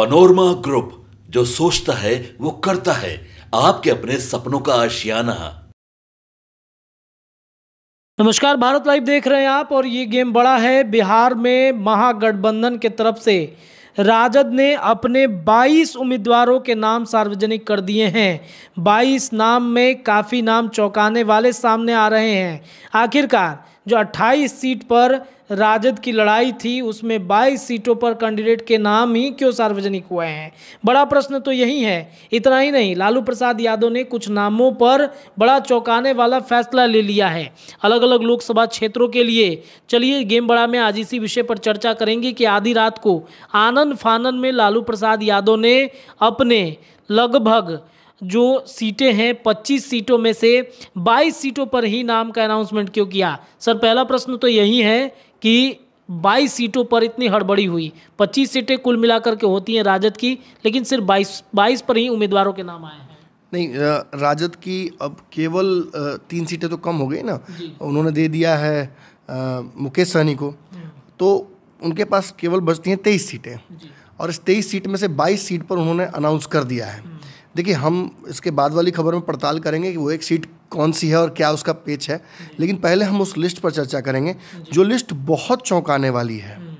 Panorama group जो सोचता है वो करता है आपके अपने सपनों का आशियाना नमस्कार भारत लाइव देख रहे हैं आप और ये गेम बड़ा है बिहार में महागठबंधन के तरफ से राजद ने अपने 22 उम्मीदवारों के नाम सार्वजनिक कर दिए हैं 22 नाम में काफ़ी नाम चौंकाने वाले सामने आ रहे हैं आखिरकार जो 28 सीट पर राजद की लड़ाई थी उसमें 22 सीटों पर कैंडिडेट के नाम ही क्यों सार्वजनिक हुए हैं बड़ा प्रश्न तो यही है इतना ही नहीं लालू प्रसाद यादव ने कुछ नामों पर बड़ा चौंकाने वाला फैसला ले लिया है अलग अलग लोकसभा क्षेत्रों के लिए चलिए गेम बड़ा में आज इसी विषय पर चर्चा करेंगे कि आधी रात को आनंद फानन में लालू प्रसाद यादव ने अपने लगभग जो सीटें हैं 25 सीटों में से 22 सीटों पर ही नाम का अनाउंसमेंट क्यों किया सर पहला प्रश्न तो यही है कि 22 सीटों पर इतनी हड़बड़ी हुई 25 सीटें कुल मिलाकर के होती हैं राजद की लेकिन सिर्फ 22 बाईस पर ही उम्मीदवारों के नाम आए हैं नहीं राजद की अब केवल तीन सीटें तो कम हो गई ना उन्होंने दे दिया है मुकेश सहनी को हम्म। तो उनके पास केवल बचती हैं तेईस सीटें और इस तेईस सीट में से बाईस सीट पर उन्होंने अनाउंस कर दिया है हम्म। देखिए हम इसके बाद वाली खबर में पड़ताल करेंगे कि वो एक सीट कौन सी है और क्या उसका पेच है लेकिन पहले हम उस लिस्ट पर चर्चा करेंगे जो लिस्ट बहुत चौंकाने वाली है हम्म।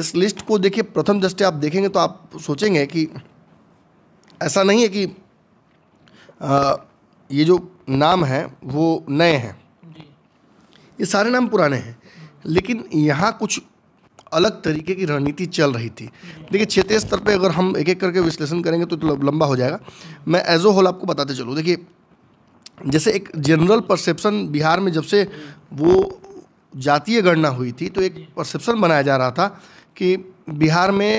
इस लिस्ट को देखिए प्रथम दृष्टि आप देखेंगे तो आप सोचेंगे कि ऐसा नहीं है कि आ, ये जो नाम है वो नए हैं ये सारे नाम पुराने हैं लेकिन यहाँ कुछ अलग तरीके की रणनीति चल रही थी देखिए क्षेत्रीय स्तर पर अगर हम एक एक करके विश्लेषण करेंगे तो, लंबा हो जाएगा मैं एज ओ होल आपको बताते चलूँ देखिए जैसे एक जनरल परसेप्शन बिहार में जब से वो जातीय गणना हुई थी तो एक परसेप्शन बनाया जा रहा था कि बिहार में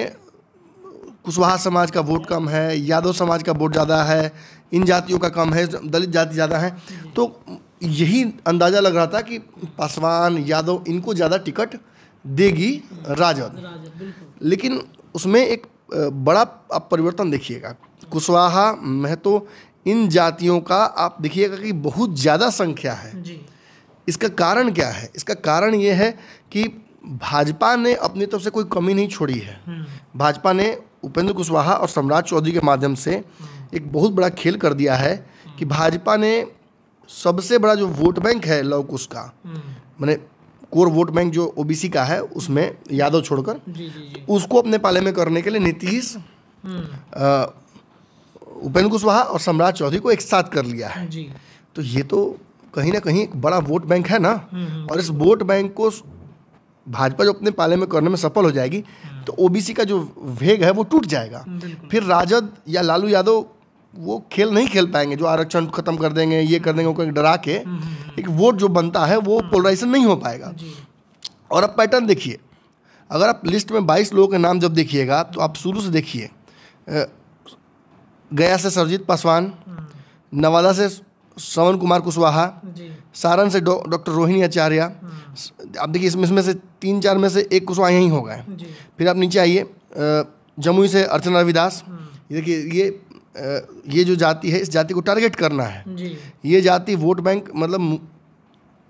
कुशवाहा समाज का वोट कम है यादव समाज का वोट ज़्यादा है इन जातियों का कम है दलित जाति ज़्यादा है तो यही अंदाज़ा लग रहा था कि पासवान यादव इनको ज़्यादा टिकट देगी राजद लेकिन उसमें एक बड़ा आप परिवर्तन देखिएगा कुशवाहा महतो इन जातियों का आप देखिएगा कि बहुत ज़्यादा संख्या है जी। इसका कारण क्या है इसका कारण ये है कि भाजपा ने अपनी तरफ से कोई कमी नहीं छोड़ी है हम्म। भाजपा ने उपेंद्र कुशवाहा और सम्राट चौधरी के माध्यम से हम्म। एक बहुत बड़ा खेल कर दिया है कि हम्म। भाजपा ने सबसे बड़ा जो वोट बैंक है लव कुश का मैंने कोर वोट बैंक जो ओबीसी का है उसमें यादव छोड़कर उसको अपने पाले में करने के लिए नीतीश हम्म। उपेंद्र कुशवाहा और सम्राट चौधरी को एक साथ कर लिया है जी. तो ये तो कहीं ना कहीं एक बड़ा वोट बैंक है ना हम्म, हम्म। और इस वोट बैंक को भाजपा जो अपने पाले में करने में सफल हो जाएगी तो ओबीसी का जो वेग है वो टूट जाएगा फिर राजद या लालू यादव वो खेल नहीं खेल पाएंगे जो आरक्षण खत्म कर देंगे ये कर देंगे उनको डरा के हम्म, हम्म, हम्म। एक वोट जो बनता है वो पोलराइजेशन नहीं हो पाएगा और अब पैटर्न देखिए अगर आप लिस्ट में 22 लोगों के नाम जब देखिएगा तो आप शुरू से देखिए गया से सरजीत पासवान नवादा से श्रवण कुमार कुशवाहा सारण से डॉक्टर डौ, रोहिणी आचार्य आप देखिए इसमें इसमें से तीन चार में से एक कुशवाहा यहीं हो गए फिर आप नीचे आइए जमुई से अर्चना रविदास देखिए ये ये जो जाति है इस जाति को टारगेट करना है जी। ये जाति वोट बैंक मतलब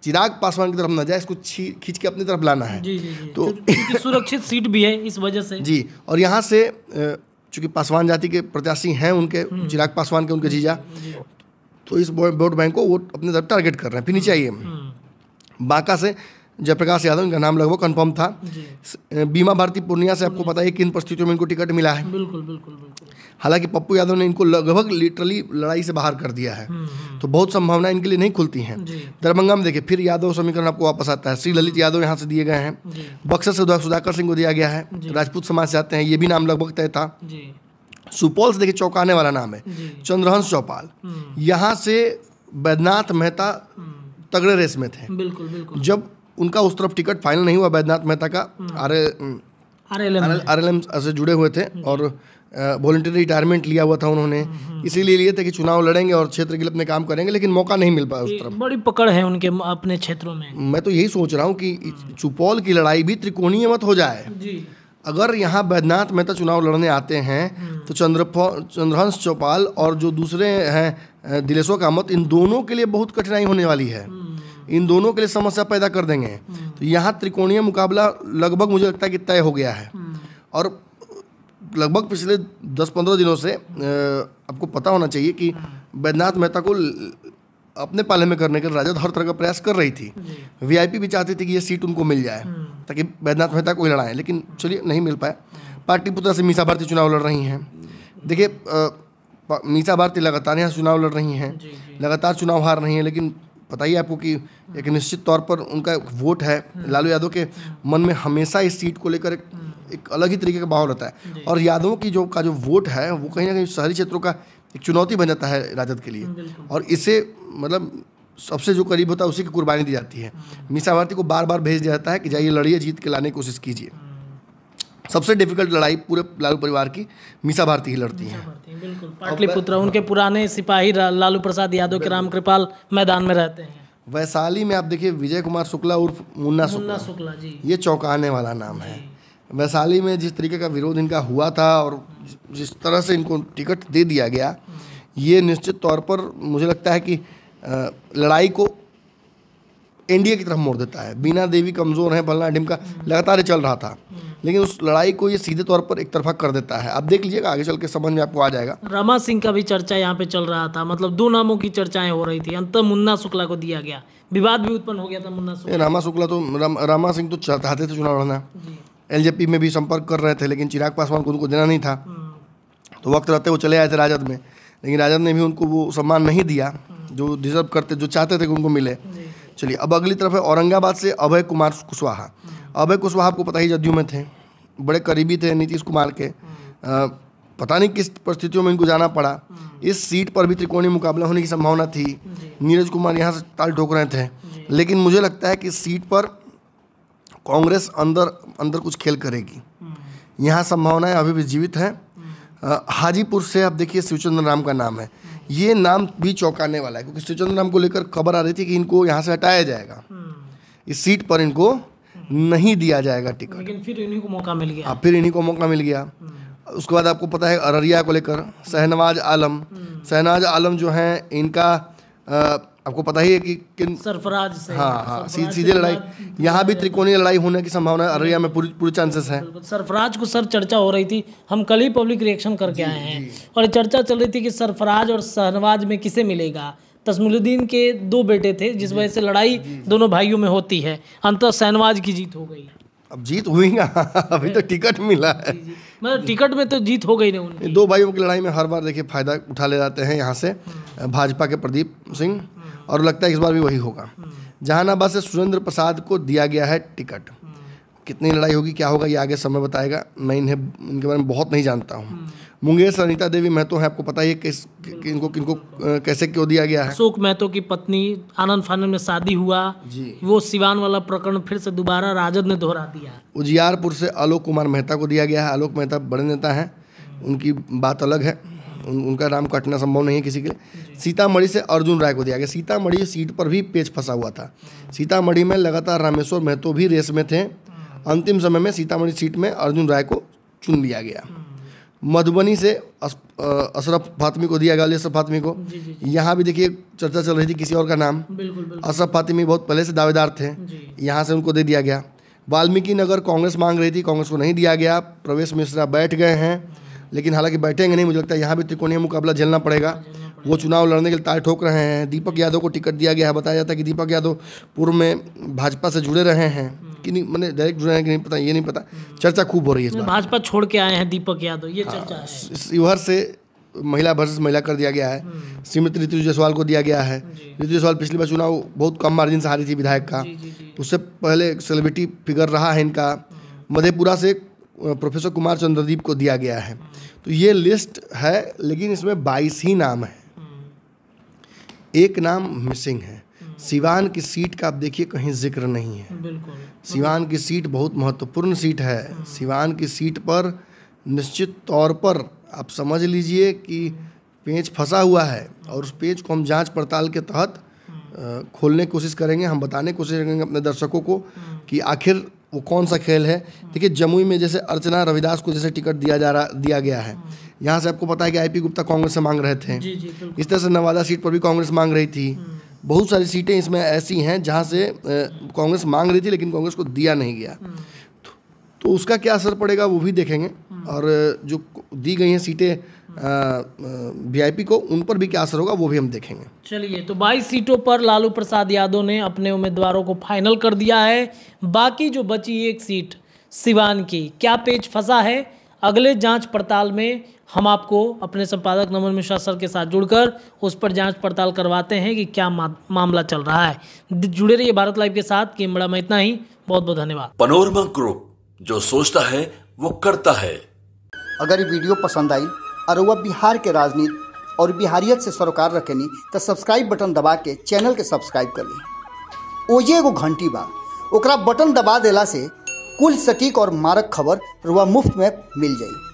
चिराग पासवान की तरफ ना जाए इसको खींच के अपनी तरफ लाना है जी, जी, जी। तो सुरक्षित सीट भी है इस वजह से जी और यहाँ से चूंकि पासवान जाति के प्रत्याशी हैं उनके हम्म। चिराग पासवान के उनके जीजा तो इस वोट बैंक को वो अपनी तरफ टारगेट कर रहे हैं फिर नीचे आइए हम्म। बांका से जयप्रकाश यादव इनका नाम लगभग कन्फर्म था बीमा भारती पूर्णिया से आपको हम्म। पता है किन परिस्थितियों में इनको टिकट मिला है बिल्कुल बिल्कुल हालांकि पप्पू यादव ने इनको लगभग लिटरली लड़ाई से बाहर कर दिया है हम्म, हम्म। तो बहुत संभावना इनके लिए नहीं खुलती हैं दरभंगा में देखिए फिर यादव समीकरण आपको वापस आता है श्री ललित यादव यहाँ से दिए गए हैं बक्सर से सुधाकर सिंह को दिया गया है राजपूत समाज से आते हैं ये भी नाम लगभग तय था सुपौल से देखिए चौकाने वाला नाम है चंद्रहंस चौपाल यहाँ से बैद्यनाथ मेहता तगड़े रेस में थे बिल्कुल बिल्कुल जब उनका उस तरफ टिकट फाइनल नहीं हुआ बैद्यनाथ मेहता का हाँ। आर एल एम से जुड़े हुए थे और वॉल्टरी रिटायरमेंट लिया हुआ था उन्होंने हम्म, हम्म, हम्म। इसीलिए लिए थे कि चुनाव लड़ेंगे और क्षेत्र के लिए अपने काम करेंगे लेकिन मौका नहीं मिल पाया उस तरफ बड़ी पकड़ है उनके अपने क्षेत्रों में मैं तो यही सोच रहा हूँ कि सुपौल हाँ। की लड़ाई भी त्रिकोणीय मत हो जाए अगर यहाँ बैद्यनाथ मेहता चुनाव लड़ने आते हैं तो चंद्र चंद्रहंस चौपाल और जो दूसरे हैं दिलेश्वर कामत इन दोनों के लिए बहुत कठिनाई होने वाली है इन दोनों के लिए समस्या पैदा कर देंगे तो यहाँ त्रिकोणीय मुकाबला लगभग मुझे लगता है कि तय हो गया है और लगभग पिछले दस पंद्रह दिनों से आपको पता होना चाहिए कि बैद्यनाथ मेहता को अपने पाले में करने के लिए राजद हर तरह का प्रयास कर रही थी वीआईपी भी चाहती थी कि ये सीट उनको मिल जाए हम्म। ताकि बैद्यनाथ मेहता को ही लड़ाएं लेकिन चलिए नहीं मिल पाया पाटलिपुत्र से मीसा भारती चुनाव लड़ रही हैं देखिए मीसा भारती लगातार यहाँ चुनाव लड़ रही हैं लगातार चुनाव हार रही हैं लेकिन पता ही आपको कि एक निश्चित तौर पर उनका वोट है लालू यादव के मन में हमेशा इस सीट को लेकर एक अलग ही तरीके का भाव रहता है और यादवों की जो का जो वोट है वो कहीं ना कहीं शहरी क्षेत्रों का एक चुनौती बन जाता है राजद के लिए और इसे मतलब सबसे जो करीब होता है उसी की कुर्बानी दी जाती है हम्म। मीसा भारती को बार बार भेज दिया जाता है कि जाइए लड़िए जीत के लाने की कोशिश कीजिए हम्म। सबसे डिफिकल्ट लड़ाई पूरे लालू परिवार की मीसा भारती ही लड़ती हैं बिल्कुल पाटलिपुत्र उनके पुराने सिपाही लालू प्रसाद यादव के राम कृपाल मैदान में रहते हैं वैशाली में आप देखिए विजय कुमार शुक्ला उर्फ मुन्ना शुक्ला शुक्ला जी ये चौंकाने वाला नाम है वैशाली में जिस तरीके का विरोध इनका हुआ था और जिस तरह से इनको टिकट दे दिया गया ये निश्चित तौर पर मुझे लगता है कि लड़ाई को एनडीए की तरफ मोड़ देता है बीना देवी कमज़ोर है बलना डिमका लगातार चल रहा था लेकिन उस लड़ाई को ये सीधे तौर पर एक तरफा कर देता है आप देख लीजिएगा आगे चल के समझ में आपको आ जाएगा रमा सिंह का भी चर्चा यहाँ पे चल रहा था मतलब दो नामों की चर्चाएं हो रही थी अंत मुन्ना शुक्ला को दिया गया विवाद भी उत्पन्न हो गया था मुन्ना शुक्ला रामा शुक्ला तो रामा सिंह तो चाहते थे चुनाव लड़ना एल में भी संपर्क कर रहे थे लेकिन चिराग पासवान को उनको देना नहीं था हम्म। तो वक्त रहते वो चले आए थे राजद में लेकिन राजद ने भी उनको वो सम्मान नहीं दिया हम्म। जो डिजर्व करते जो चाहते थे कि उनको मिले चलिए अब अगली तरफ है औरंगाबाद से अभय कुमार कुशवाहा अभय कुशवाहा आपको पता ही जदयू में थे बड़े करीबी थे नीतीश कुमार के आ, हम्म। पता नहीं किस परिस्थितियों में इनको जाना पड़ा हम्म। इस सीट पर भी त्रिकोणीय मुकाबला होने की संभावना थी नीरज कुमार यहाँ से ताल ठोक रहे थे लेकिन मुझे लगता है कि इस सीट पर कांग्रेस अंदर अंदर कुछ खेल करेगी हम्म। यहाँ संभावनाएं अभी भी जीवित हैं हाजीपुर से आप देखिए शिवचंद्र राम का नाम है ये नाम भी चौंकाने वाला है क्योंकि शिवचंद्र राम को लेकर खबर आ रही थी कि इनको यहाँ से हटाया जाएगा इस सीट पर इनको नहीं दिया जाएगा टिकट लेकिन फिर इन्हीं को मौका मिल गया हाँ, फिर इन्हीं को मौका मिल गया हम्म। उसके बाद आपको पता है अररिया को लेकर शहनवाज आलम हम्म। शहनवाज आलम जो हैं इनका आ, आपको पता ही है कि किन सरफराज से हाँ हाँ सी, सीधे लड़ाई यहाँ भी त्रिकोणीय लड़ाई होने की संभावना अररिया में पूरी पूरी चांसेस है सरफराज को सर चर्चा हो रही थी हम कल ही पब्लिक रिएक्शन करके आए हैं और चर्चा चल रही थी कि सरफराज और शहनवाज में किसे मिलेगा तस्मुलुद्दीन के दो बेटे थे जिस वजह से लड़ाई दोनों भाइयों में होती है अंत सहनवाज की जीत हो गई अब जीत हुई ना अभी तो टिकट मिला है मतलब टिकट में तो जीत हो गई ना उनकी दो भाइयों की लड़ाई में हर बार देखिए फायदा उठा ले जाते हैं यहाँ से हम्म। भाजपा के प्रदीप सिंह हम्म। और लगता है इस बार भी वही होगा हम्म। जहानाबाद से सुरेंद्र प्रसाद को दिया गया है टिकट कितनी लड़ाई होगी क्या होगा ये आगे समय बताएगा मैं इन्हें इनके बारे में बहुत नहीं जानता हूँ मुंगेर से अनिता देवी महतो है आपको पता ही किस इनको किनको कैसे क्यों दिया गया है अशोक महतो की पत्नी आनंद फानंद में शादी हुआ जी वो सिवान वाला प्रकरण फिर से दोबारा राजद ने दोहरा दिया उजियारपुर से आलोक कुमार मेहता को दिया गया है आलोक मेहता बड़े नेता है उनकी बात अलग है उन, उनका नाम कटना संभव नहीं है किसी के लिए सीतामढ़ी से अर्जुन राय को दिया गया सीतामढ़ी सीट पर भी पेच फंसा हुआ था सीतामढ़ी में लगातार रामेश्वर महतो भी रेस में थे अंतिम समय में सीतामढ़ी सीट में अर्जुन राय को चुन लिया गया मधुबनी से अशरफ फातमी को दिया गया अली अशरफ फातमी को यहाँ भी देखिए चर्चा चल रही थी किसी और का नाम अशरफ फातमी बहुत पहले से दावेदार थे यहाँ से उनको दे दिया गया वाल्मीकि नगर कांग्रेस मांग रही थी कांग्रेस को नहीं दिया गया प्रवेश मिश्रा बैठ गए हैं लेकिन हालांकि बैठेंगे नहीं मुझे लगता है यहाँ भी त्रिकोणीय मुकाबला झेलना पड़ेगा वो चुनाव लड़ने के लिए तार ठोक रहे हैं दीपक यादव को टिकट दिया गया है बताया जाता है कि दीपक यादव पूर्व में भाजपा से जुड़े रहे हैं कि नहीं मैंने डायरेक्ट जुड़े हैं कि नहीं पता ये नहीं पता चर्चा खूब हो रही है भाजपा छोड़ के आए हैं दीपक यादव ये चर्चा हाँ, है शिवहर से महिला वर्सेस महिला कर दिया गया है सीमित हम्म। ऋतु जायसवाल को दिया गया है ऋतु जायसवाल पिछली बार चुनाव बहुत कम मार्जिन से हारी थी विधायक का तो उससे पहले सेलिब्रिटी फिगर रहा है इनका हम्म। मधेपुरा से प्रोफेसर कुमार चंद्रदीप को दिया गया है हम्म। तो ये लिस्ट है लेकिन इसमें 22 ही नाम है एक नाम मिसिंग है सिवान की सीट का आप देखिए कहीं जिक्र नहीं है सिवान की सीट बहुत महत्वपूर्ण सीट है सिवान की सीट पर निश्चित तौर पर आप समझ लीजिए कि पेंच फंसा हुआ है और उस पेंच को हम जांच पड़ताल के तहत खोलने की कोशिश करेंगे हम बताने की कोशिश करेंगे अपने दर्शकों को कि आखिर वो कौन सा खेल है देखिए जमुई में जैसे अर्चना रविदास को जैसे टिकट दिया जा रहा दिया गया है यहाँ से आपको पता है कि आईपी गुप्ता कांग्रेस से मांग रहे थे जी, जी, इस तरह से नवादा सीट पर भी कांग्रेस मांग रही थी बहुत सारी सीटें इसमें ऐसी हैं जहाँ से कांग्रेस मांग रही थी लेकिन कांग्रेस को दिया नहीं गया हम्म। तो, तो उसका क्या असर पड़ेगा वो भी देखेंगे हम्म। और जो दी गई हैं सीटें वीआईपी को उन पर भी क्या असर होगा वो भी हम देखेंगे चलिए तो 22 सीटों पर लालू प्रसाद यादव ने अपने उम्मीदवारों को फाइनल कर दिया है बाकी जो बची एक सीट सिवान की क्या पेज फंसा है अगले जांच पड़ताल में हम आपको अपने संपादक नमन मिश्रा सर के साथ जुड़कर उस पर जांच पड़ताल करवाते हैं कि क्या मामला चल रहा है जुड़े रहिए भारत लाइव के साथ कि बड़ा में इतना ही बहुत बहुत धन्यवाद पनोरमा ग्रुप जो सोचता है वो करता है अगर ये वीडियो पसंद आई और वह बिहार के राजनीति और बिहारियत से सरोकार रखे नहीं तो सब्सक्राइब बटन दबा के चैनल के सब्सक्राइब कर ली ओजे एगो घंटी बा बटन दबा दिला से कुल सटीक और मारक खबर रुआ मुफ्त में मिल जाएगी